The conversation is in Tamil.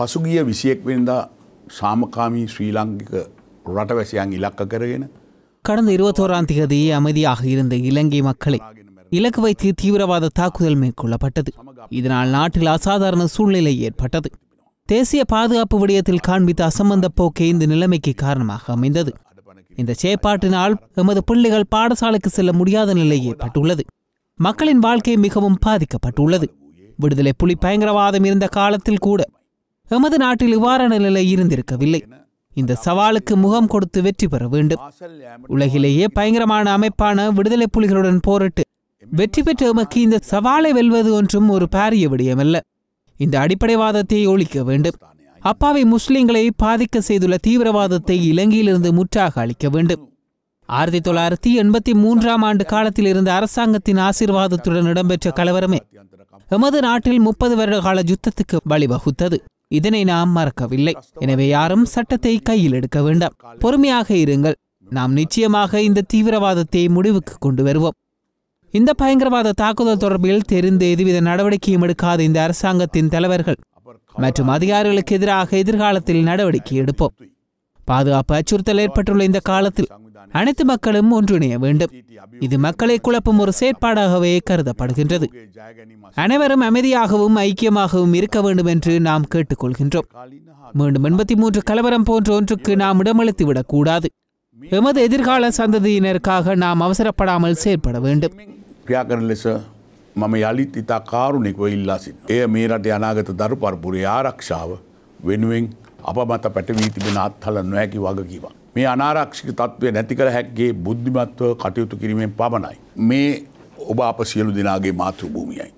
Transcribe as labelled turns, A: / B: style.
A: පසුගිය විසියෙක් වෙනදා සාමකාමී ශ්‍රී ලංකික රටවැසියන් ඉලක්ක කරගෙන
B: கடந்த இருபத்தோராம் அமைதியாக இருந்த இலங்கை மக்களை இலக்கு வைத்து தீவிரவாத தாக்குதல் மேற்கொள்ளப்பட்டது இதனால் நாட்டில் அசாதாரண சூழ்நிலை ஏற்பட்டது தேசிய பாதுகாப்பு விடயத்தில் காண்பித்த அசம்பந்த போக்கே இந்த நிலைமைக்கு காரணமாக அமைந்தது இந்த செயற்பாட்டினால் எமது பிள்ளைகள் பாடசாலைக்கு செல்ல முடியாத நிலை ஏற்பட்டுள்ளது மக்களின் வாழ்க்கை மிகவும் பாதிக்கப்பட்டுள்ளது விடுதலை புலி பயங்கரவாதம் இருந்த காலத்தில் கூட எமது நாட்டில் இவ்வாறான நிலை இருந்திருக்கவில்லை இந்த சவாலுக்கு முகம் கொடுத்து வெற்றி பெற வேண்டும் உலகிலேயே பயங்கரமான அமைப்பான விடுதலை புலிகளுடன் போரிட்டு வெற்றி பெற்ற எமக்கு இந்த சவாலை வெல்வது ஒன்றும் ஒரு பாரிய விடயமல்ல இந்த அடிப்படைவாதத்தை ஒழிக்க வேண்டும் அப்பாவி முஸ்லிம்களை பாதிக்க செய்துள்ள தீவிரவாதத்தை இலங்கையிலிருந்து முற்றாக அளிக்க வேண்டும் ஆயிரத்தி தொள்ளாயிரத்தி எண்பத்தி மூன்றாம் ஆண்டு காலத்தில் இருந்த அரசாங்கத்தின் ஆசீர்வாதத்துடன் இடம்பெற்ற கலவரமே எமது நாட்டில் முப்பது வருட கால யுத்தத்துக்கு வழிவகுத்தது இதனை நாம் மறக்கவில்லை எனவே யாரும் சட்டத்தை கையில் எடுக்க வேண்டாம் பொறுமையாக இருங்கள் நாம் நிச்சயமாக இந்த தீவிரவாதத்தை முடிவுக்கு கொண்டு வருவோம் இந்த பயங்கரவாத தாக்குதல் தொடர்பில் தெரிந்து எதுவித நடவடிக்கையும் எடுக்காத இந்த அரசாங்கத்தின் தலைவர்கள் மற்றும் அதிகாரிகளுக்கு எதிராக எதிர்காலத்தில் நடவடிக்கை எடுப்போம் பாதுகாப்பு அச்சுறுத்தல் ஏற்பட்டுள்ள இந்த காலத்தில் அனைத்து மக்களும் ஒன்றிணைய வேண்டும் இது மக்களை குழப்பும் ஒரு செயற்பாடாகவே கருதப்படுகின்றது அனைவரும் அமைதியாகவும் ஐக்கியமாகவும் இருக்க வேண்டும் என்று நாம் கேட்டுக்கொள்கின்றோம் மீண்டும் எண்பத்தி மூன்று கலவரம் போன்ற ஒன்றுக்கு நாம் இடமளித்துவிடக் கூடாது எமது எதிர்கால சந்ததியினருக்காக நாம் அவசரப்படாமல் செயற்பட வேண்டும்
A: මම යළිත් ඉතා කාරුණෙකව ඉල්ලා සිට. එය මේ රට යනාගත දරු පරපුරේ ආරක්ෂාව වෙනුවෙන් අප මත පැටවී මේ අනාරක්ෂික තත්වය නැති කළ හැක්ගේ බුද්ධිමත්ව කටයුතු කිරීමෙන් පමණයි. මේ ඔබ අප සියලු දෙනාගේ මාතෘභූමියයි.